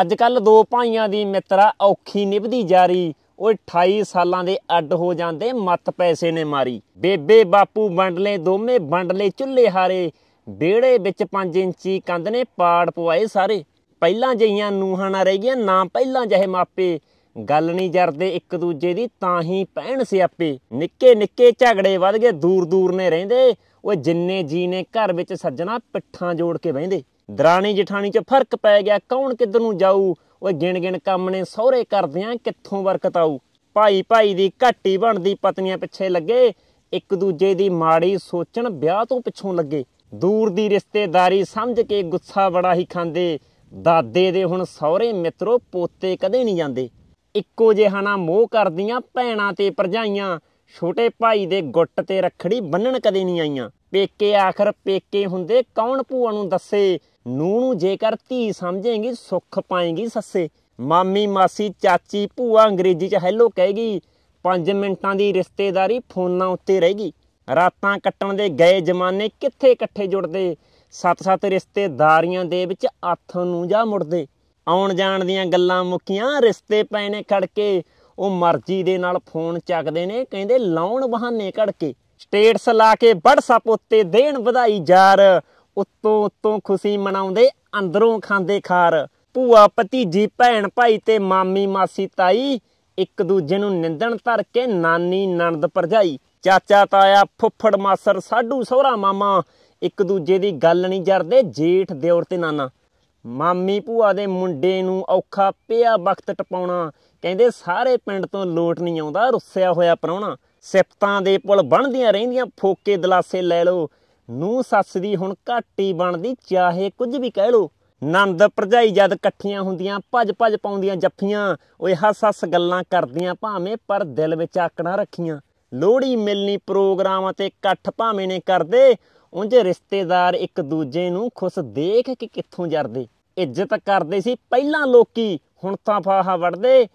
ਅੱਜ ਕੱਲ ਦੋ ਭਾਈਆਂ ਦੀ ਮਿੱਤਰਾ ਔਖੀ ਨਿਭਦੀ ਜਾਰੀ ਓਏ 28 ਸਾਲਾਂ ਦੇ ਅੱਡ ਹੋ ਜਾਂਦੇ ਮੱਤ ਪੈਸੇ ਨੇ ਮਾਰੀ ਬੇਬੇ ਬਾਪੂ ਵੰਡਲੇ ਦੋਵੇਂ ਵੰਡਲੇ ਚੁੱਲ੍ਹੇ ਹਾਰੇ ਡੇੜੇ ਵਿੱਚ 5 ਇੰਚੀ ਕੰਧ ਨੇ ਪਾੜ ਪਵਾਏ ਸਾਰੇ ਪਹਿਲਾਂ ਜਈਆਂ ਨੂਹਾਂ ਨਾ ਰਹਿ ਗਈਆਂ ਨਾ ਪਹਿਲਾਂ ਜਹੇ ਮਾਪੇ ਗੱਲ ਨਹੀਂ ਜਰਦੇ ਇੱਕ ਦੂਜੇ ਦੀ ਤਾਂ ਹੀ ਪਹਿਣ ਸਿਆਪੇ ਨਿੱਕੇ ਨਿੱਕੇ ਝਗੜੇ ਵੱਧ ਗਏ ਦੂਰ ਦੂਰ ਨੇ ਰਹਿੰਦੇ ਓਏ ਜਿੰਨੇ ਜੀ ਨੇ ਘਰ ਵਿੱਚ ਸੱਜਣਾ ਪਿੱਠਾਂ ਜੋੜ ਕੇ ਬਹਿੰਦੇ ਦਰਾਣੀ ਜਠਾਣੀ 'ਚ ਫਰਕ ਪੈ ਗਿਆ ਕੌਣ ਕਿੱਧਰ ਨੂੰ ਜਾਊ ਓਏ ਗਿਣ ਗਿਣ ਕੰਮ ਨੇ ਸਹੁਰੇ ਕਰਦਿਆਂ ਕਿੱਥੋਂ ਵਰਕਤ ਆਊ ਭਾਈ ਭਾਈ ਦੀ ਘਾਟੀ ਬਣਦੀ ਪਤਨੀਆਂ ਪਿੱਛੇ ਲੱਗੇ ਇੱਕ ਦੂਜੇ ਦੀ ਮਾੜੀ ਸੋਚਣ ਵਿਆਹ ਤੋਂ ਪਿੱਛੋਂ ਲੱਗੇ ਦੂਰ ਦੀ ਰਿਸ਼ਤੇਦਾਰੀ ਸਮਝ ਕੇ ਗੁੱਸਾ ਬੜਾ ਹੀ ਖਾਂਦੇ ਦਾਦੇ ਦੇ ਹੁਣ ਸਹੁਰੇ ਮਿੱਤਰੋ ਪੋਤੇ ਕਦੇ ਨਹੀਂ ਜਾਂਦੇ ਇੱਕੋ ਜਿਹਾ ਨਾ ਮੋਹ ਕਰਦੀਆਂ ਭੈਣਾਂ ਤੇ ਭਰਜਾਈਆਂ ਛੋਟੇ ਭਾਈ ਦੇ ਗੁੱਟ ਤੇ ਰੱਖੜੀ ਬੰਨਣ ਕਦੇ ਨਹੀਂ ਆਈਆਂ ਪੇਕੇ ਆਖਰ ਪੇਕੇ ਹੁੰਦੇ ਕੌਣ ਭੂਆ ਨੂੰ ਦੱਸੇ ਨੂੰ ਨੂੰ ਜੇਕਰ ਧੀ ਸਮਝੇਗੀ ਸੁੱਖ ਪਾਏਗੀ ਸੱਸੇ ਮਾਮੀ ਮਾਸੀ ਚਾਚੀ ਭੂਆ ਅੰਗਰੇਜ਼ੀ ਚ ਹੈਲੋ ਕਹੇਗੀ 5 ਮਿੰਟਾਂ ਦੀ ਰਿਸ਼ਤੇਦਾਰੀ ਫੋਨਾਂ ਉੱਤੇ ਰਹੇਗੀ ਰਾਤਾਂ ਕੱਟਣ ਦੇ ਗਏ ਜਮਾਨੇ ਕਿੱਥੇ ਇਕੱਠੇ ਜੁੜਦੇ ਸੱਤ-ਸੱਤ ਰਿਸ਼ਤੇਦਾਰੀਆਂ ਦੇ ਵਿੱਚ ਅੱਥ ਨੂੰ ਜਾ ਮੁੜਦੇ ਆਉਣ ਜਾਣ ਦੀਆਂ ਗੱਲਾਂ ਮੁੱਕੀਆਂ ਰਿਸ਼ਤੇ ਪੈਣੇ ਖੜਕੇ ਉਹ ਮਰਜ਼ੀ ਦੇ ਨਾਲ ਫੋਨ ਚੱਕਦੇ ਨੇ ਕਹਿੰਦੇ ਲਾਉਣ ਬਹਾਨੇ ਘੜਕੇ ਸਟੇਟਸ ਲਾ ਕੇ WhatsApp ਉੱਤੇ ਦੇਣ ਵਧਾਈ ਜਾਰ ਉੱਤੋਂ ਉੱਤੋਂ ਖੁਸ਼ੀ ਮਨਾਉਂਦੇ ਅੰਦਰੋਂ ਖਾਂਦੇ ਖਾਰ ਭੂਆ ਭਤੀਜੀ ਭੈਣ ਭਾਈ ਤੇ ਮਾਮੀ ਮਾਸੀ ਤਾਈ ਇੱਕ ਦੂਜੇ ਨੂੰ ਨਿੰਦਣ ਧਰ ਕੇ ਨਾਨੀ ਨਣਦ ਪਰਜਾਈ ਚਾਚਾ ਤਾਇਆ ਫੁੱਫੜ ਮਾਸਰ ਸਾਡੂ ਸਹੁਰਾ ਮਾਮਾ ਇੱਕ ਦੂਜੇ ਦੀ ਗੱਲ ਨਹੀਂ ਜਰਦੇ ਜੇਠ ਦਿਉਰ ਤੇ ਨਾਨਾ ਮਾਮੀ ਭੂਆ ਦੇ ਮੁੰਡੇ ਨੂੰ ਔਖਾ ਪਿਆ ਵਕਤ ਟਪਾਉਣਾ ਕਹਿੰਦੇ ਸਾਰੇ ਪਿੰਡ ਤੋਂ ਲੋਟ ਨਹੀਂ ਆਉਂਦਾ ਰੁੱਸਿਆ ਹੋਇਆ ਪਰੌਣਾ ਸਿਫਤਾਂ ਦੇ ਪੁਲ ਬਣਦੀਆਂ ਰਹਿੰਦੀਆਂ ਫੋਕੇ ਦਲਾਸੇ ਲੈ ਲਓ ਨੂੰ ਸੱਸ ਦੀ ਹੁਣ ਘਾਟੀ ਬਣਦੀ ਚਾਹੇ ਕੁਝ ਵੀ ਕਹਿ ਲੋ ਨੰਦ ਭਰਜਾਈ ਜਦ ਇਕੱਠੀਆਂ ਹੁੰਦੀਆਂ ਭੱਜ ਭੱਜ ਪਾਉਂਦੀਆਂ ਜੱਫੀਆਂ ਓਏ ਹੱਸ ਹੱਸ ਗੱਲਾਂ ਕਰਦੀਆਂ ਭਾਵੇਂ ਪਰ ਦਿਲ ਵਿੱਚ ਆਕਣਾ ਰੱਖੀਆਂ ਲੋਹੜੀ ਮਿਲਨੀ ਪ੍ਰੋਗਰਾਮਾਂ ਤੇ ਇਕੱਠ ਭਾਵੇਂ ਨੇ ਕਰਦੇ ਉਂਝ ਰਿਸ਼ਤੇਦਾਰ ਇੱਕ ਦੂਜੇ ਨੂੰ ਖੁਸ਼ ਦੇਖ ਕੇ ਕਿੱਥੋਂ ਜਰਦੇ ਇੱਜ਼ਤ ਕਰਦੇ ਸੀ ਪਹਿਲਾਂ ਲੋਕੀ ਹੁਣ ਤਾਂ ਫਾਹਾ ਵੜਦੇ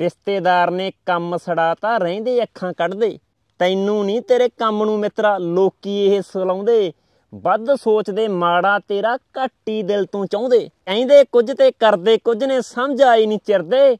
ਰਿਸ਼ਤੇਦਾਰ ਨੇ ਕੰਮ ਸੜਾਤਾ ਰਹਿੰਦੇ ਅੱਖਾਂ ਕੱਢਦੇ ਤੈਨੂੰ ਨਹੀਂ ਤੇਰੇ ਕੰਮ ਨੂੰ ਮਿੱਤਰਾ ਲੋਕੀ ਇਹ ਸੁਲਾਉਂਦੇ ਵੱਧ ਸੋਚਦੇ ਮਾੜਾ ਤੇਰਾ ਘੱਟੀ ਦਿਲ ਤੋਂ ਚਾਹੁੰਦੇ ਕਹਿੰਦੇ ਕੁਝ ਤੇ ਕਰਦੇ ਕੁਝ ਨੇ ਸਮਝ ਆਈ ਨਹੀਂ ਚਿਰਦੇ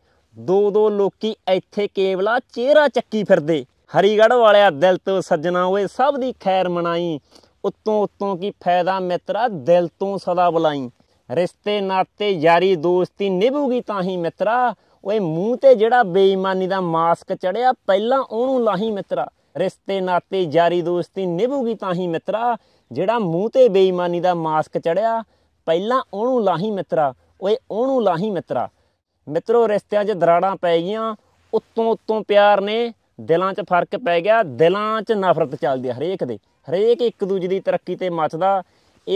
ਦੋ ਦੋ ਲੋਕੀ ਇੱਥੇ ਕੇਵਲਾ ਚਿਹਰਾ ਚੱਕੀ ਫਿਰਦੇ ਹਰੀਗੜ੍ਹ ਵਾਲਿਆ ਦਿਲ ਤੋਂ ਸੱਜਣਾ ਓਏ ਸਭ ਦੀ ਖੈਰ ਮਨਾਈ ਉਤੋਂ ਉਤੋਂ ਕੀ ਫਾਇਦਾ ਮਿੱਤਰਾ ਦਿਲ ਤੋਂ ਸਦਾ ਬੁਲਾਈ ਰਿਸ਼ਤੇ ਨਾਤੇ ਯਾਰੀ ਦੋਸਤੀ ਨਿਭੂਗੀ ਤਾਂ ਹੀ ਮਿੱਤਰਾ ਓਏ ਮੂੰਹ ਤੇ ਜਿਹੜਾ ਬੇਈਮਾਨੀ ਦਾ ਮਾਸਕ ਚੜਿਆ ਪਹਿਲਾਂ ਉਹਨੂੰ ਲਾਹੀ ਮਿੱਤਰਾ ਰਿਸ਼ਤੇ ਨਾਤੇ ਜਾਰੀ ਦੋਸਤੀ ਨਿਭੂਗੀ ਤਾਂ ਹੀ ਮਿੱਤਰਾ ਜਿਹੜਾ ਮੂੰਹ ਤੇ ਬੇਈਮਾਨੀ ਦਾ ਮਾਸਕ ਚੜਿਆ ਪਹਿਲਾਂ ਉਹਨੂੰ ਲਾਹੀ ਮਿੱਤਰਾ ਓਏ ਉਹਨੂੰ ਲਾਹੀ ਮਿੱਤਰਾ ਮਿੱਤਰੋ ਰਿਸ਼ਤਿਆਂ 'ਚ ਦਰਾੜਾਂ ਪੈ ਗਈਆਂ ਉੱਤੋਂ ਉੱਤੋਂ ਪਿਆਰ ਨੇ ਦਿਲਾਂ 'ਚ ਫਰਕ ਪੈ ਗਿਆ ਦਿਲਾਂ 'ਚ ਨਫ਼ਰਤ ਚੱਲਦੀ ਹਰੇਕ ਦੇ ਹਰੇਕ ਇੱਕ ਦੂਜੇ ਦੀ ਤਰੱਕੀ ਤੇ ਮੱਚਦਾ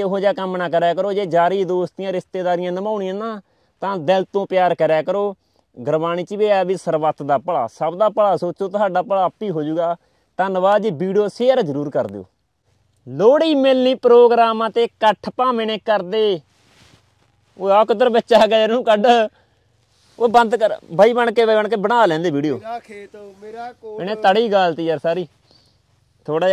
ਇਹੋ ਜਿਹਾ ਕੰਮ ਨਾ ਕਰਿਆ ਕਰੋ ਜੇ ਜਾਰੀ ਦੋਸਤੀਆਂ ਰਿਸ਼ਤੇਦਾਰੀਆਂ ਨਿਭਾਉਣੀਆਂ ਨਾ ਤਾਂ ਦਿਲ ਤੋਂ ਪਿਆਰ ਕਰਿਆ ਕਰੋ ਗੁਰਬਾਣੀ 'ਚ ਵੀ ਆ ਵੀ ਸਰਬੱਤ ਦਾ ਭਲਾ ਸਭ ਦਾ ਭਲਾ ਸੋਚੋ ਤੁਹਾਡਾ ਭਲਾ ਆਪ ਹੀ ਹੋ ਜਾਊਗਾ ਧੰਨਵਾਦ ਜੀ ਵੀਡੀਓ ਸ਼ੇਅਰ ਜ਼ਰੂਰ ਕਰ ਦਿਓ ਲੋੜੀ ਮਿਲਨੀ ਪ੍ਰੋਗਰਾਮਾਂ ਤੇ ਇਕੱਠ ਭਾਵੇਂ ਨੇ ਕਰਦੇ ਉਹ ਆ ਕਿੱਧਰ ਵਿੱਚ ਆ ਗਿਆ ਇਹਨੂੰ ਕੱਢ ਉਹ ਬੰਦ ਕਰ ਬਾਈ ਬਣ ਕੇ ਬਣ ਕੇ ਬਣਾ ਲੈਂਦੇ ਵੀਡੀਓ ਮੇਰਾ ਖੇਤ ਮੇਰਾ ਕੋਲ ਇਹਨੇ ਤੜੀ ਗਾਲਤੀ ਯਾਰ ਸਾਰੀ ਥੋੜਾ